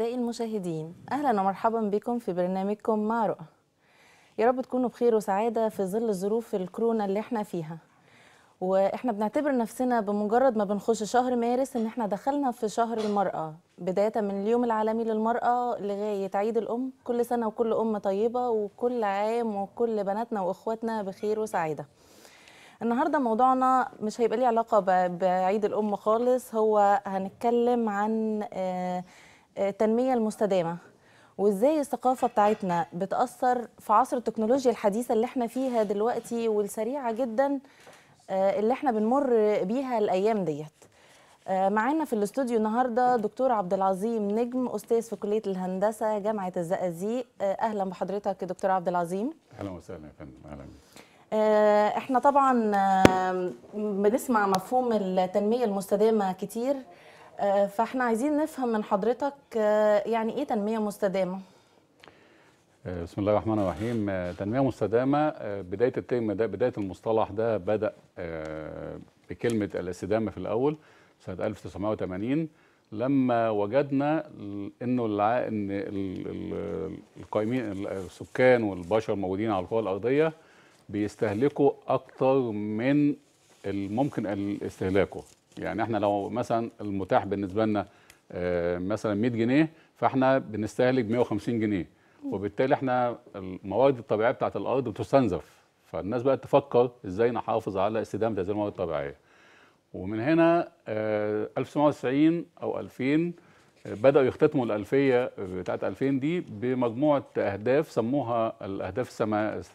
أعزائي المشاهدين أهلا ومرحبا بكم في برنامجكم مع رؤى يا رب تكونوا بخير وسعادة في ظل ظروف الكورونا اللي احنا فيها واحنا بنعتبر نفسنا بمجرد ما بنخش شهر مارس ان احنا دخلنا في شهر المرأة بداية من اليوم العالمي للمرأة لغاية عيد الأم كل سنة وكل أم طيبة وكل عام وكل بناتنا وإخواتنا بخير وسعادة النهاردة موضوعنا مش هيبقى ليه علاقة بعيد الأم خالص هو هنتكلم عن آه، التنميه المستدامه وازاي الثقافه بتاعتنا بتاثر في عصر التكنولوجيا الحديثه اللي احنا فيها دلوقتي والسريعه جدا آه، اللي احنا بنمر بيها الايام ديت آه، معانا في الاستوديو النهارده دكتور عبد العظيم نجم استاذ في كليه الهندسه جامعه الزقازيق آه، اهلا بحضرتك يا دكتور عبد العظيم اهلا وسهلا يا فندم اهلا احنا طبعا بنسمع مفهوم التنميه المستدامه كتير آه، فاحنا عايزين نفهم من حضرتك آه، يعني ايه تنميه مستدامه آه، بسم الله الرحمن الرحيم تنميه مستدامه بدايه التيم ده بدايه المصطلح ده بدا بكلمه الاستدامه في الاول سنه 1980 لما وجدنا انه الع... ان القائمين السكان والبشر الموجودين على الكره الارضيه بيستهلكوا اكتر من الممكن استهلاكه يعني احنا لو مثلا المتاح بالنسبه لنا آه، مثلا 100 جنيه فاحنا بنستهلك 150 جنيه وبالتالي احنا الموارد الطبيعيه بتاعت الارض بتستنزف فالناس بقى تفكر ازاي نحافظ على استدامه هذه الموارد الطبيعيه ومن هنا 1990 آه، او 2000 آه، بدأوا يختتموا الألفية بتاعت 2000 دي بمجموعة أهداف سموها الأهداف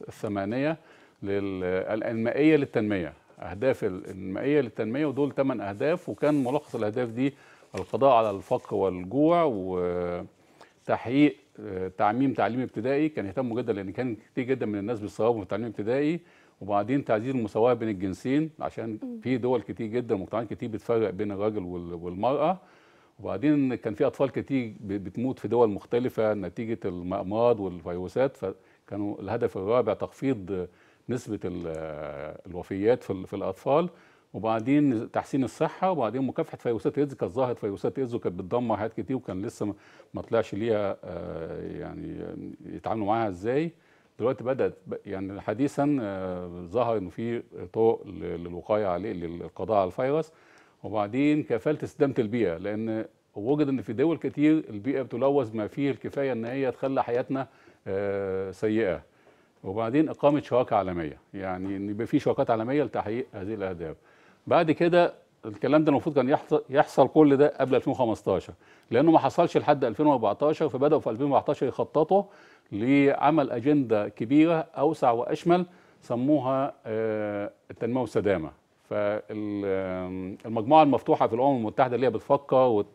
الثمانية المائية للتنمية اهداف الانمائيه للتنميه ودول ثمان اهداف وكان ملخص الاهداف دي القضاء على الفقر والجوع وتحقيق آه، تعميم تعليم ابتدائي كان يهتموا جدا لان كان كتير جدا من الناس بيتصابوا في التعليم الابتدائي وبعدين تعزيز المساواه بين الجنسين عشان في دول كتير جدا ومجتمعات كتير بتفرق بين الراجل والمراه وبعدين كان في اطفال كتير بتموت في دول مختلفه نتيجه الامراض والفيروسات فكانوا الهدف الرابع تخفيض نسبه الوفيات في الاطفال وبعدين تحسين الصحه وبعدين مكافحه فيروسات ايدز كانت ظاهره فيروسات ايدز وكانت بتدمر حاجات كتير وكان لسه ما طلعش ليها آه، يعني يتعاملوا معاها ازاي دلوقتي بدات يعني حديثا آه، ظهر انه في طرق للوقايه عليه للقضاء على الفيروس وبعدين كفاله استدامه البيئه لان وجد ان في دول كتير البيئه بتلوث ما فيه الكفايه ان هي تخلي حياتنا آه، سيئه وبعدين اقامه شراكه عالميه يعني ان يبقى في شراكات عالميه لتحقيق هذه الاهداف بعد كده الكلام ده المفروض كان يحصل يحصل كل ده قبل 2015 لانه ما حصلش لحد 2014 فبداوا في 2014 يخططوا لعمل اجنده كبيره اوسع واشمل سموها آه، التنميه والسدامه فالمجموعه المفتوحه في الامم المتحده اللي هي بتفكر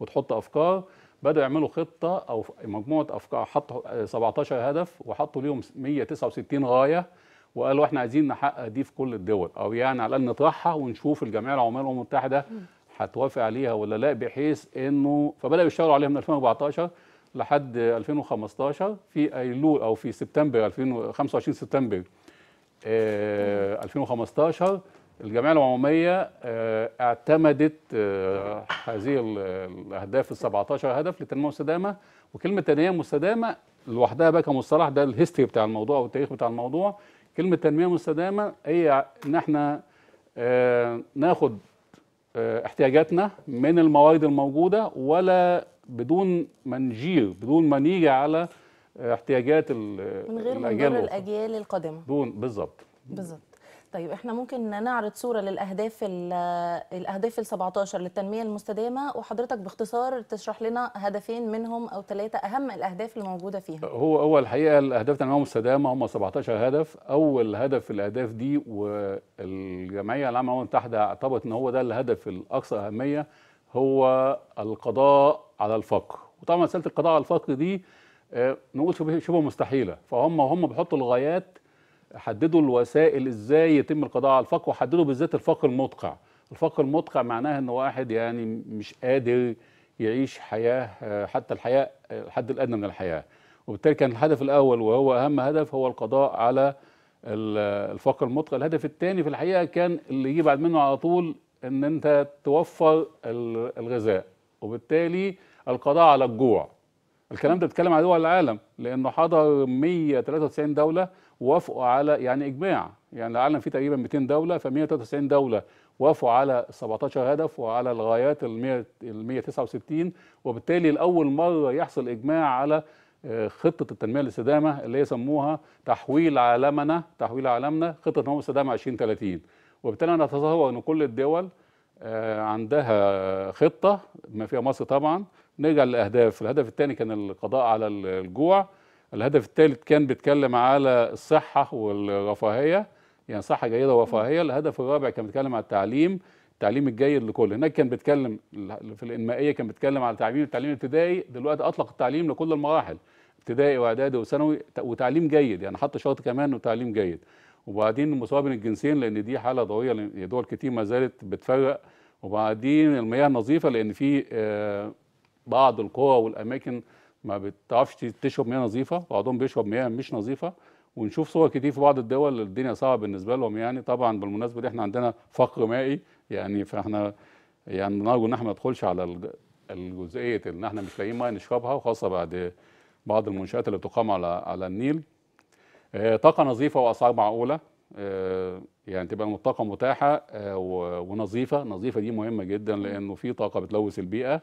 وتحط افكار بدأوا يعملوا خطة أو مجموعة أفكار حطوا 17 آه، هدف وحطوا ليهم 169 غاية وقالوا احنا عايزين نحقق دي في كل الدول أو يعني على الأقل نطرحها ونشوف الجمعية العمومية الأمم المتحدة هتوافق عليها ولا لا بحيث إنه فبدأوا يشتغلوا عليها من 2014 لحد 2015 في أيلول أو في سبتمبر 25 سبتمبر 2015 آه، الجمعيه العموميه آه، اعتمدت آه، هذه الاهداف ال 17 هدف للتنميه المستدامه وكلمه تنميه مستدامه لوحدها بقى كمصطلح ده الهيستوري بتاع الموضوع او التاريخ بتاع الموضوع كلمه تنميه مستدامه هي ان احنا آه، ناخد احتياجاتنا من الموارد الموجوده ولا بدون ما نجير بدون ما نيجي على احتياجات من غير الاجيال الاجيال القادمه بالظبط بالظبط طيب احنا ممكن نعرض صوره للاهداف الاهداف ال 17 للتنميه المستدامه وحضرتك باختصار تشرح لنا هدفين منهم او ثلاثه اهم الاهداف اللي موجوده فيها هو هو الحقيقه الاهداف التنميه المستدامه هم 17 هدف اول هدف في الاهداف دي والجمعيه العامه للامم المتحده اعتبرت ان هو ده الهدف الاكثر اهميه هو القضاء على الفقر وطبعا مساله القضاء على الفقر دي آه، نقول شبه مستحيله فهم هم بيحطوا الغايات حددوا الوسائل ازاي يتم القضاء على الفقر وحددوا بالذات الفقر المدقع الفقر المدقع معناه ان واحد يعني مش قادر يعيش حياه حتى الحياه الحد الادنى من الحياه وبالتالي كان الهدف الاول وهو اهم هدف هو القضاء على الفقر المدقع الهدف الثاني في الحقيقه كان اللي يجي بعد منه على طول ان انت توفر الغذاء وبالتالي القضاء على الجوع الكلام ده بيتكلم على دول العالم لانه حضر 193 دوله وافقوا على يعني اجماع يعني العالم فيه تقريبا 200 دوله ف 193 دوله وافقوا على 17 هدف وعلى الغايات ال 169 وبالتالي لاول مره يحصل اجماع على آه، خطه التنميه الاستدامه اللي يسموها تحويل عالمنا تحويل عالمنا خطه تنميه الاستدامه 2030 وبالتالي انا اتصور ان كل الدول آه، عندها خطه ما فيها مصر طبعا نرجع للاهداف الهدف الثاني كان القضاء على الجوع الهدف الثالث كان بيتكلم على الصحة والرفاهية يعني صحة جيدة ورفاهية الهدف الرابع كان بيتكلم على التعليم التعليم الجيد لكل هناك كان بيتكلم في الإنمائية كان بيتكلم على التعليم التعليم الابتدائي دلوقتي أطلق التعليم لكل المراحل ابتدائي واعدادي وثانوي وتعليم جيد يعني حط شرط كمان انه تعليم جيد وبعدين المساواه بين الجنسين لان دي حاله ضروريه دول كتير ما زالت بتفرق وبعدين المياه النظيفه لان في آه، بعض القرى والاماكن ما بتعرفش تشرب مياه نظيفه بعضهم بيشرب مياه مش نظيفه ونشوف صور كتير في بعض الدول الدنيا صعبه بالنسبه لهم يعني طبعا بالمناسبه دي احنا عندنا فقر مائي يعني فاحنا يعني نرجو ان احنا ما ندخلش على الجزئيه ان احنا مش لاقيين ميه نشربها وخاصه بعد بعض المنشات اللي بتقام على على النيل آه، طاقه نظيفه واسعار معقوله آه، يعني تبقى الطاقه متاحه آه، ونظيفه النظيفه دي مهمه جدا لانه في طاقه بتلوث البيئه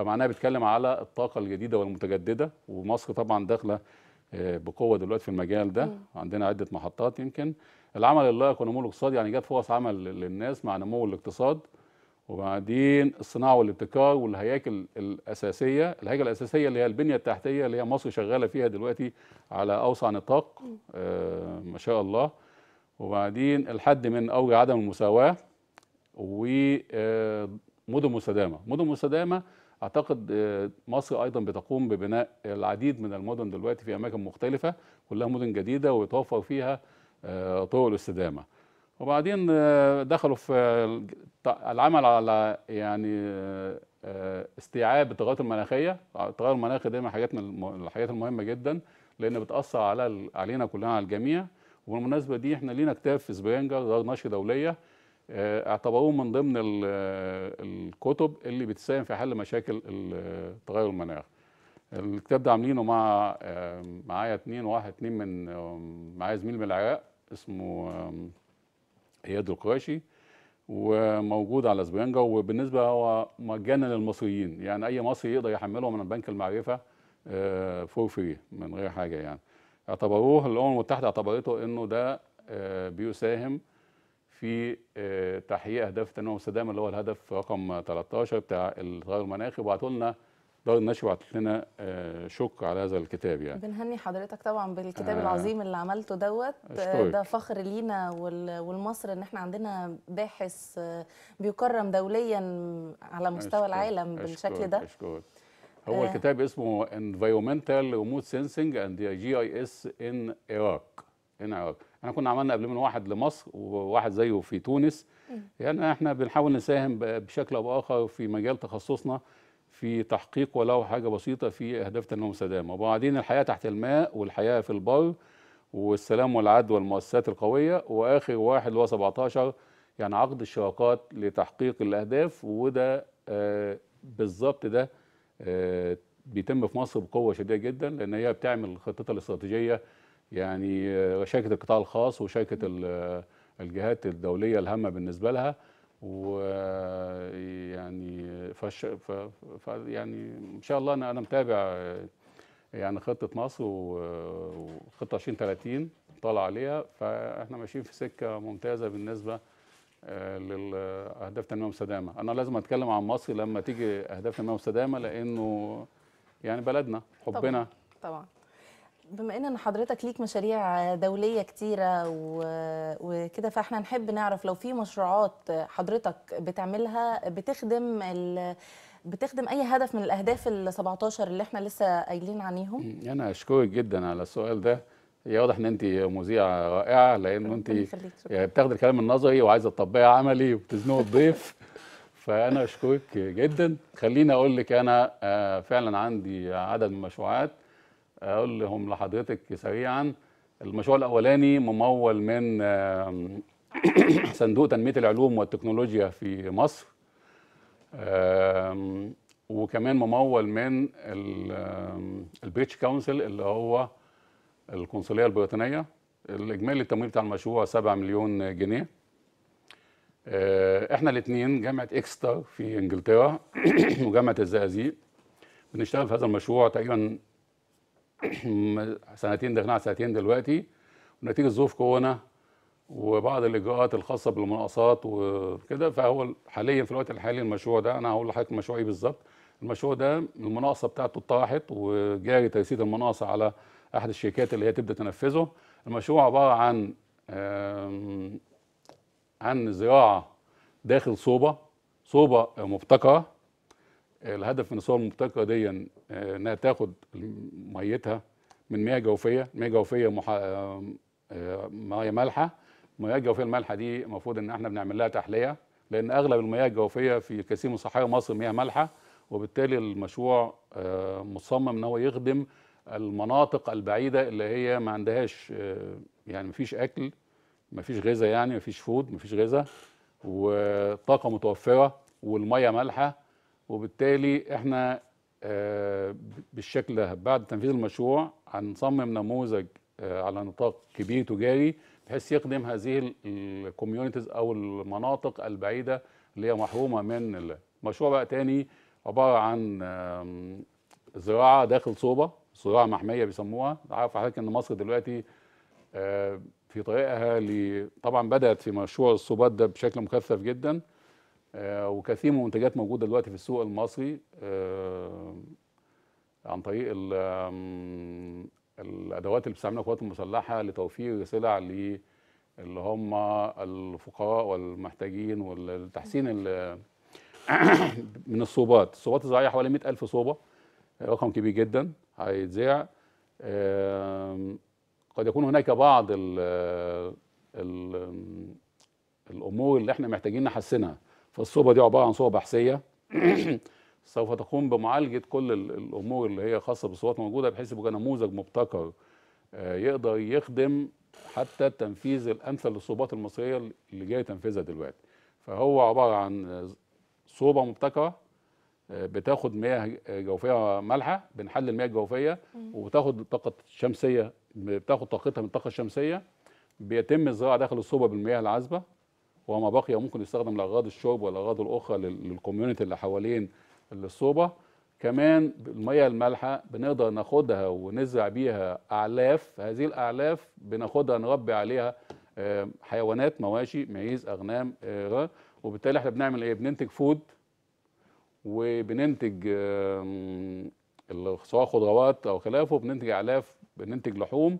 فمعناها بيتكلم على الطاقه الجديده والمتجدده ومصر طبعا داخله آه، بقوه دلوقتي في المجال ده عندنا عده محطات يمكن العمل اللائق والنمو الاقتصادي يعني جاب فرص عمل للناس مع نمو الاقتصاد وبعدين الصناعه والابتكار والهياكل الاساسيه الهيكل الاساسيه اللي هي البنيه التحتيه اللي هي مصر شغاله فيها دلوقتي على اوسع نطاق آه ما شاء الله وبعدين الحد من اوج عدم المساواه ومدن آه، مستدامه مدن مستدامه اعتقد آه، مصر ايضا بتقوم ببناء العديد من المدن دلوقتي في اماكن مختلفه كلها مدن جديده ويتوفر فيها آه، طرق الاستدامه وبعدين آه، دخلوا في العمل على يعني استيعاب التغيرات المناخيه التغير المناخي ده من حاجات من الحاجات المهمه جدا لان بتاثر على علينا كلنا على الجميع وبالمناسبه دي احنا لينا كتاب في سبرينجر دار نشر دوليه آه، اعتبروه من ضمن آه، الكتب اللي بتساهم في حل مشاكل التغير آه، المناخ الكتاب ده عاملينه مع معايا اتنين واحد اتنين من معايا زميل من العراق اسمه اياد القراشي وموجود على سبرينجا وبالنسبه هو مجانا للمصريين يعني اي مصري يقدر يحمله من بنك المعرفه فور فري من غير حاجه يعني اعتبروه الامم المتحده اعتبرته انه ده بيساهم في آه، تحقيق اهداف التنميه المستدامه اللي هو الهدف رقم 13 بتاع التغير المناخي وبعتوا لنا دار النشر بعت لنا آه، شك على هذا الكتاب يعني بنهني حضرتك طبعا بالكتاب آه العظيم اللي عملته دوت آه، ده فخر لينا والمصر ان احنا عندنا باحث بيكرم دوليا على مستوى أشكرك العالم بالشكل ده أشكرك هو آه الكتاب اسمه Environmental Remote Sensing and the GIS in Iraq in Iraq احنا كنا عملنا قبل من واحد لمصر وواحد زيه في تونس يعني احنا بنحاول نساهم بشكل او باخر في مجال تخصصنا في تحقيق ولو حاجه بسيطه في اهداف تنميه مستدامه وبعدين الحياه تحت الماء والحياه في البر والسلام والعدل والمؤسسات القويه واخر واحد اللي هو 17 يعني عقد الشراكات لتحقيق الاهداف وده آه بالظبط ده آه بيتم في مصر بقوه شديده جدا لان هي بتعمل خطتها الاستراتيجيه يعني آه، شركه القطاع الخاص وشركه آه، الجهات الدوليه الهامه بالنسبه لها ويعني آه، فش ف... ف... يعني ان شاء الله انا انا متابع يعني خطه مصر وخطه 2030 طالع عليها فاحنا ماشيين في سكه ممتازه بالنسبه للاهداف التنميه المستدامه انا لازم اتكلم عن مصر لما تيجي اهداف التنميه المستدامه لانه يعني بلدنا حبنا طبعا, طبعا. بما ان حضرتك ليك مشاريع دوليه كتيره وكده فاحنا نحب نعرف لو في مشروعات حضرتك بتعملها بتخدم ال... بتخدم اي هدف من الاهداف ال 17 اللي احنا لسه قايلين عنيهم انا اشكرك جدا على السؤال ده هي واضح ان انت مذيعه رائعه لان انت يعني بتاخدي الكلام النظري وعايزه تطبقيه عملي وبتزنق الضيف فانا اشكرك جدا خليني اقول لك انا آه، فعلا عندي عدد من المشروعات اقول لهم لحضرتك سريعا المشروع الاولاني ممول من صندوق تنميه العلوم والتكنولوجيا في مصر وكمان ممول من البريتش كونسل اللي هو القنصليه البريطانيه الاجمالي التمويل بتاع المشروع 7 مليون جنيه آه، احنا الاثنين جامعه اكستر في انجلترا وجامعه الزقازيق بنشتغل في هذا المشروع تقريبا سنتين دخلنا على سنتين دلوقتي ونتيجه ظروف كورونا وبعض الاجراءات الخاصه بالمناقصات وكده فهو حاليا في الوقت الحالي المشروع ده انا هقول لحضرتك المشروع ايه بالظبط المشروع ده المناقصه بتاعته اتطرحت وجاري تجسيد المناقصه على احد الشركات اللي هي تبدا تنفذه المشروع عباره عن عن زراعه داخل صوبه صوبه مبتكره الهدف من الصور المبتكره دي آه، انها تاخد ميتها من مياه جوفيه مياه جوفيه مح... آه، آه، مياه مالحه المياه الجوفيه المالحه دي المفروض ان احنا بنعمل لها تحليه لان اغلب المياه الجوفيه في كثير من صحاري مصر مياه مالحه وبالتالي المشروع مصمم ان هو يخدم المناطق البعيده اللي هي ما عندهاش يعني ما فيش اكل ما فيش غذاء يعني ما فيش فود ما فيش غذاء وطاقه متوفره والميه مالحه وبالتالي احنا آه، بالشكل ده بعد تنفيذ المشروع هنصمم نموذج آه، على نطاق كبير تجاري بحيث يخدم هذه الكوميونيتيز او المناطق البعيده اللي هي محرومه من المشروع بقى تاني عباره عن زراعه داخل صوبه زراعه محميه بيسموها عارف حضرتك ان مصر دلوقتي آه، في طريقها طبعا بدات في مشروع الصوبات ده بشكل مكثف جدا آه، وكثير من المنتجات موجوده دلوقتي في السوق المصري آه، عن طريق الادوات اللي بتستعملها القوات المسلحه لتوفير سلع اللي هم الفقراء والمحتاجين والتحسين من الصوبات الصوبات الزراعيه حوالي 100000 صوبه آه، رقم كبير جدا هيتذاع قد يكون هناك بعض الـ الـ الامور اللي احنا محتاجين نحسنها فالصوبة دي عبارة عن صوبة بحثية سوف تقوم بمعالجة كل الأمور اللي هي خاصة بالصوبات الموجودة بحيث يبقى نموذج مبتكر آه، يقدر يخدم حتى التنفيذ الأمثل للصوبات المصرية اللي جاي تنفيذها دلوقتي فهو عبارة عن صوبة مبتكرة آه، بتاخد مياه جوفيه مالحه بنحلل المياه الجوفيه وبتاخد طاقه شمسيه بتاخد طاقتها من الطاقه الشمسيه بيتم الزراعه داخل الصوبه بالمياه العذبه وما بقي ممكن يستخدم لاغراض الشرب والاغراض الاخرى للكوميونتي اللي حوالين الصوبه كمان الميه المالحه بنقدر ناخدها ونزرع بيها اعلاف هذه الاعلاف بناخدها نربي عليها آه، حيوانات مواشي معيز اغنام آه، وبالتالي احنا بنعمل ايه بننتج فود وبننتج سواء خضروات او خلافه بننتج اعلاف بننتج لحوم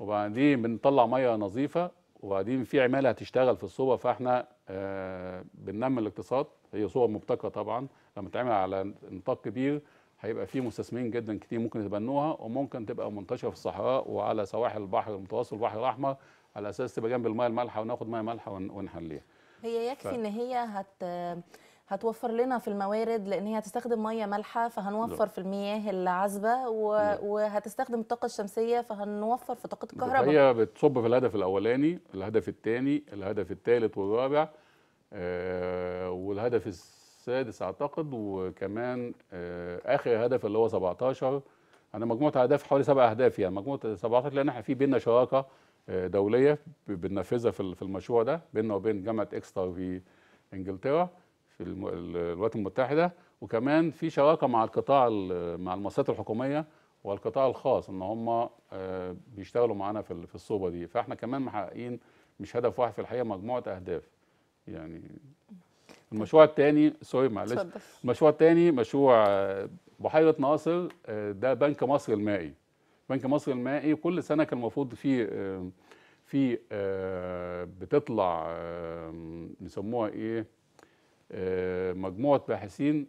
وبعدين بنطلع ميه نظيفه وبعدين في عماله هتشتغل في الصوبه فاحنا آه، بننمي الاقتصاد هي صوبه مبتكره طبعا لما تتعمل على نطاق كبير هيبقى في مستثمرين جدا كتير ممكن يتبنوها وممكن تبقى منتشره في الصحراء وعلى سواحل البحر المتوسط والبحر الاحمر على اساس تبقى جنب المايه المالحه وناخد مايه مالحه ونحليها هي يكفي ف... ان هي هت هتوفر لنا في الموارد لان هي هتستخدم ميه مالحه فهنوفر نعم. في المياه العذبه و... نعم. وهتستخدم الطاقه الشمسيه فهنوفر في طاقه الكهرباء هي بتصب في الهدف الاولاني الهدف الثاني الهدف الثالث والرابع آه والهدف السادس اعتقد وكمان آه اخر هدف اللي هو 17 انا مجموعه اهداف حوالي سبع اهداف يعني مجموعه 17 لان احنا في بينا شراكه آه، دوليه بننفذها في المشروع ده بيننا وبين جامعه اكستر في انجلترا في الولايات المتحده وكمان في شراكه مع القطاع مع المؤسسات الحكوميه والقطاع الخاص ان هم آه، بيشتغلوا معانا في في الصوبه دي فاحنا كمان محققين مش هدف واحد في الحقيقه مجموعه اهداف يعني المشروع الثاني سوري معلش المشروع الثاني مشروع آه، بحيره ناصر آه، ده بنك مصر المائي بنك مصر المائي كل سنه كان المفروض في في بتطلع بيسموها ايه آه، مجموعه باحثين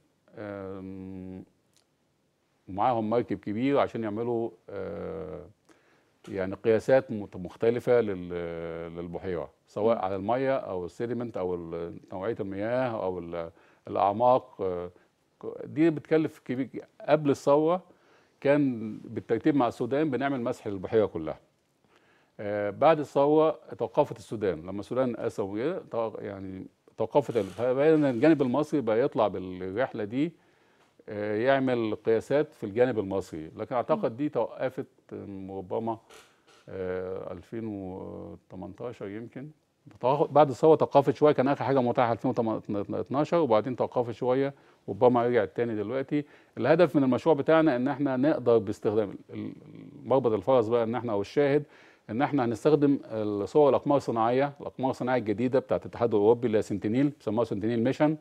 ومعاهم مركب كبير عشان يعملوا آه، يعني قياسات مختلفة للبحيرة سواء على المية أو السيدمنت أو نوعية المياه أو الأعماق آه، دي بتكلف كبير قبل الثورة كان بالترتيب مع السودان بنعمل مسح للبحيرة كلها بعد الثورة توقفت السودان لما السودان اسوا يعني ثقافه فبقينا الجانب المصري بقى يطلع بالرحله دي آه، يعمل قياسات في الجانب المصري لكن اعتقد دي توقفت ربما 2018 آه، يمكن بعد الثوره توقفت شويه كان اخر حاجه متاحه 2012 وبعدين توقفت شويه ربما رجعت تاني دلوقتي الهدف من المشروع بتاعنا ان احنا نقدر باستخدام مربط الفرس بقى ان احنا او الشاهد ان احنا هنستخدم الصور الاقمار الصناعيه الاقمار الصناعيه الجديده بتاعه الاتحاد الاوروبي اللي هي سنتينيل بيسموها سنتينيل ميشن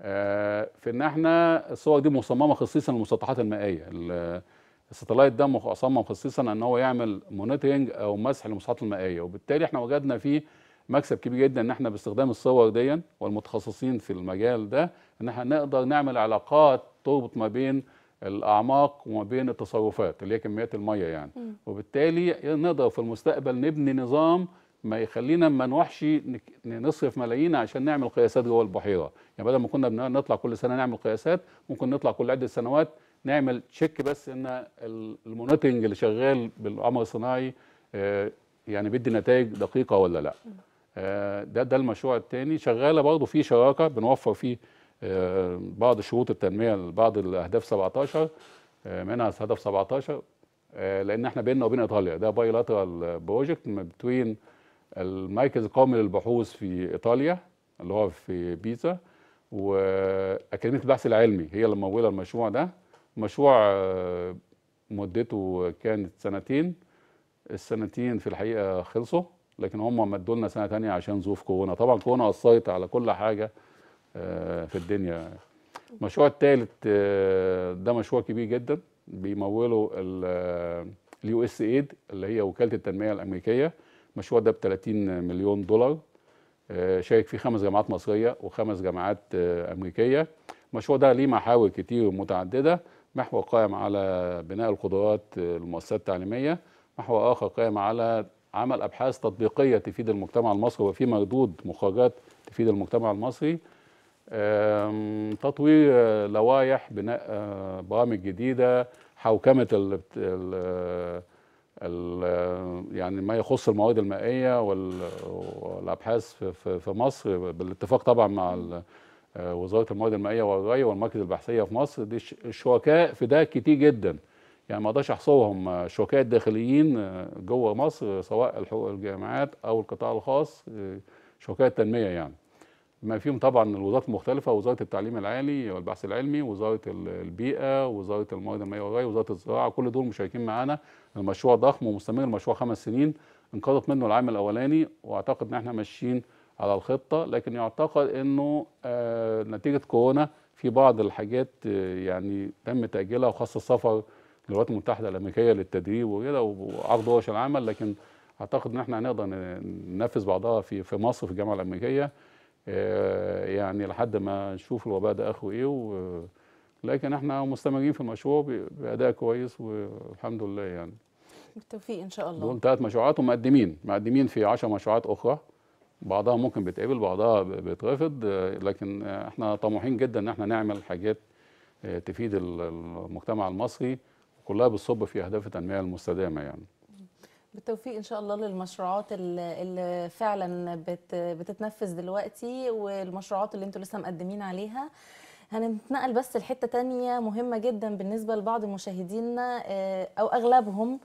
آه، في ان احنا الصور دي مصممه خصيصا للمسطحات المائيه الستلايت ده مصمم خصيصا ان هو يعمل مونيتورنج او مسح للمسطحات المائيه وبالتالي احنا وجدنا فيه مكسب كبير جدا ان احنا باستخدام الصور دي والمتخصصين في المجال ده ان احنا نقدر نعمل علاقات تربط ما بين الاعماق وما بين التصرفات اللي هي كميات الميه يعني م. وبالتالي نقدر في المستقبل نبني نظام ما يخلينا ما نروحش نصرف ملايين عشان نعمل قياسات جوه البحيره يعني بدل ما كنا بنطلع كل سنه نعمل قياسات ممكن نطلع كل عده سنوات نعمل تشيك بس ان المونيتنج اللي شغال بالقمر الصناعي آه، يعني بيدي نتائج دقيقه ولا لا آه، ده ده المشروع الثاني شغاله برضه في شراكه بنوفر فيه آه، بعض شروط التنميه لبعض الاهداف 17 آه، منها هدف 17 آه، لان احنا بيننا وبين ايطاليا ده باي لاترال بروجكت بين المركز القومي للبحوث في ايطاليا اللي هو في بيزا واكاديميه البحث العلمي هي اللي مولة المشروع ده مشروع مدته كانت سنتين السنتين في الحقيقه خلصوا لكن هم مدوا لنا سنه ثانيه عشان ظروف كورونا طبعا كورونا اثرت على كل حاجه آه، في الدنيا المشروع الثالث آه، ده مشروع كبير جدا بيموله آه، اليو اس ايد اللي هي وكاله التنميه الامريكيه المشروع ده ب 30 مليون دولار شارك فيه خمس جامعات مصريه وخمس جامعات امريكيه المشروع ده ليه محاور كتير متعدده محور قائم على بناء القدرات المؤسسات التعليميه محور اخر قائم على عمل ابحاث تطبيقيه تفيد المجتمع المصري وفي مردود مخرجات تفيد المجتمع المصري تطوير آه، لوائح بناء آه، برامج جديده حوكمه الـ يعني ما يخص المواد المائيه والابحاث في مصر بالاتفاق طبعا مع آه، وزاره المواد المائيه والري والمركز البحثيه في مصر دي الشركاء في ده كتير جدا يعني ما اقدرش احصرهم الشركاء الداخليين جوه مصر سواء الجامعات او القطاع الخاص شركاء التنميه يعني ما فيهم طبعا الوزارات المختلفه وزاره التعليم العالي والبحث العلمي وزاره البيئه وزاره الموارد المائيه والري وزاره الزراعه كل دول مشاركين معانا المشروع ضخم ومستمر المشروع خمس سنين انقضت منه العام الاولاني واعتقد ان احنا ماشيين على الخطه لكن يعتقد انه آه نتيجه كورونا في بعض الحاجات آه يعني تم تاجيلها وخاصه السفر للولايات المتحده الامريكيه للتدريب وكده وعرض ورش العمل لكن اعتقد ان احنا هنقدر ننفذ بعضها في في مصر في الجامعه الامريكيه آه، يعني لحد ما نشوف الوباء ده اخره ايه لكن احنا مستمرين في المشروع باداء كويس والحمد لله يعني بالتوفيق ان شاء الله دول ثلاث مشروعات ومقدمين مقدمين في 10 مشروعات اخرى بعضها ممكن بيتقبل بعضها بيترفض لكن احنا طموحين جدا ان احنا نعمل حاجات آه، تفيد المجتمع المصري كلها بتصب في اهداف التنميه المستدامه يعني بالتوفيق ان شاء الله للمشروعات اللي فعلا بت بتتنفذ دلوقتي والمشروعات اللي انتوا لسه مقدمين عليها هنتنقل بس لحته تانية مهمه جدا بالنسبه لبعض مشاهدينا آه، او اغلبهم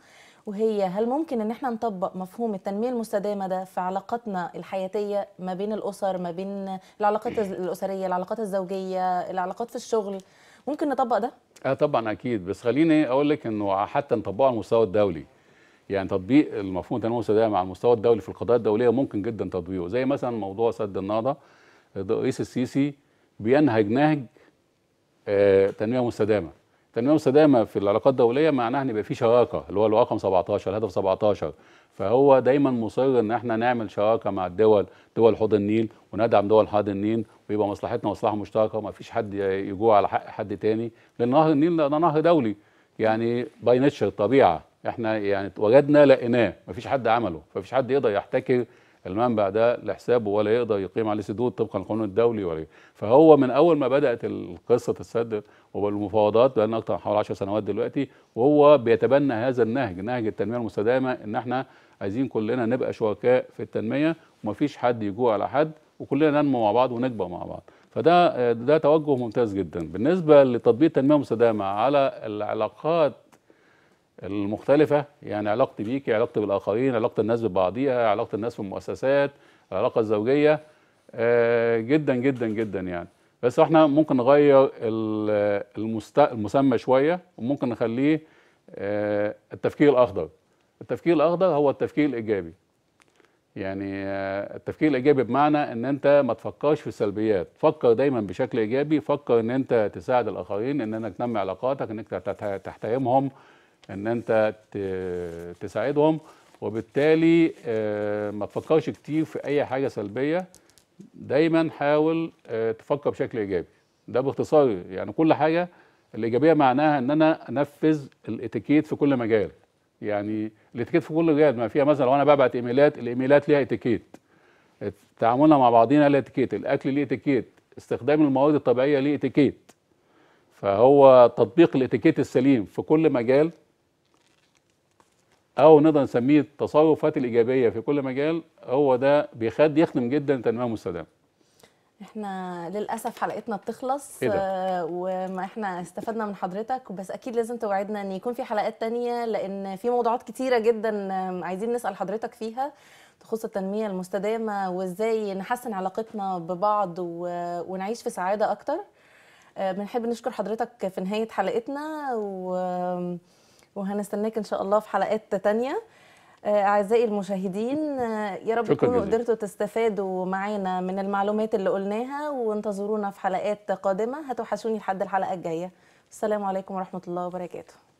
وهي هل ممكن ان احنا نطبق مفهوم التنميه المستدامه ده في علاقاتنا الحياتيه ما بين الاسر ما بين العلاقات الاسريه العلاقات الزوجيه العلاقات في الشغل ممكن نطبق ده اه طبعا اكيد بس خليني اقول لك انه حتى نطبقه على المستوى الدولي يعني تطبيق المفهوم التنميه المستدامه مع المستوى الدولي في القضايا الدوليه ممكن جدا تطبيقه زي مثلا موضوع سد النهضه الرئيس السيسي بينهج نهج آه، تنميه مستدامه التنميه المستدامه في العلاقات الدوليه معناها ان يبقى في شراكه اللي هو الرقم 17 الهدف 17 فهو دايما مصر ان احنا نعمل شراكه مع الدول دول حوض النيل وندعم دول حوض النيل ويبقى مصلحتنا مصلحه مشتركه وما فيش حد يجوع على حق حد تاني لان نهر النيل ده نهر دولي يعني باي نيتشر طبيعه احنا يعني وجدنا لقيناه مفيش حد عمله فمفيش حد يقدر يحتكر المنبع ده لحسابه ولا يقدر يقيم عليه سدود طبقا للقانون الدولي ولا إيه. فهو من اول ما بدات قصه السد والمفاوضات بقى لنا اكتر من حوالي 10 سنوات دلوقتي وهو بيتبنى هذا النهج نهج التنميه المستدامه ان احنا عايزين كلنا نبقى شركاء في التنميه ومفيش حد يجوع على حد وكلنا ننمو مع بعض ونكبر مع بعض فده ده توجه ممتاز جدا بالنسبه لتطبيق التنميه المستدامه على العلاقات المختلفة يعني علاقتي بيكي علاقتي بالآخرين علاقة الناس ببعضيها علاقة الناس في المؤسسات العلاقة الزوجية آه، جدا جدا جدا يعني بس احنا ممكن نغير المسمى شوية وممكن نخليه آه، التفكير الأخضر التفكير الأخضر هو التفكير الإيجابي يعني آه، التفكير الإيجابي بمعنى أن أنت ما تفكرش في السلبيات فكر دايما بشكل إيجابي فكر أن أنت تساعد الآخرين أن أنك تنمي علاقاتك أنك تحترمهم ان انت تساعدهم وبالتالي آه، ما تفكرش كتير في اي حاجه سلبيه دايما حاول آه، تفكر بشكل ايجابي ده باختصار يعني كل حاجه الايجابيه معناها ان انا انفذ الاتيكيت في كل مجال يعني الاتيكيت في كل مجال ما فيها مثلا لو انا ببعت ايميلات الايميلات ليها اتيكيت تعاملنا مع بعضينا ليه اتيكيت الاكل ليه اتيكيت استخدام المواد الطبيعيه ليه اتيكيت فهو تطبيق الاتيكيت السليم في كل مجال او نقدر نسميه التصرفات الايجابيه في كل مجال هو ده بيخد يخدم جدا تنميه مستدامه احنا للاسف حلقتنا بتخلص إيه آه، وما احنا استفدنا من حضرتك بس اكيد لازم توعدنا ان يكون في حلقات تانية لان في موضوعات كتيره جدا عايزين نسال حضرتك فيها تخص التنميه المستدامه وازاي نحسن علاقتنا ببعض و... ونعيش في سعاده اكتر آه، بنحب نشكر حضرتك في نهايه حلقتنا و وهنستناك ان شاء الله في حلقات تانية آه، اعزائي المشاهدين آه، يا رب تكونوا قدرتوا تستفادوا معانا من المعلومات اللي قلناها وانتظرونا في حلقات قادمه هتوحشوني لحد الحلقه الجايه السلام عليكم ورحمه الله وبركاته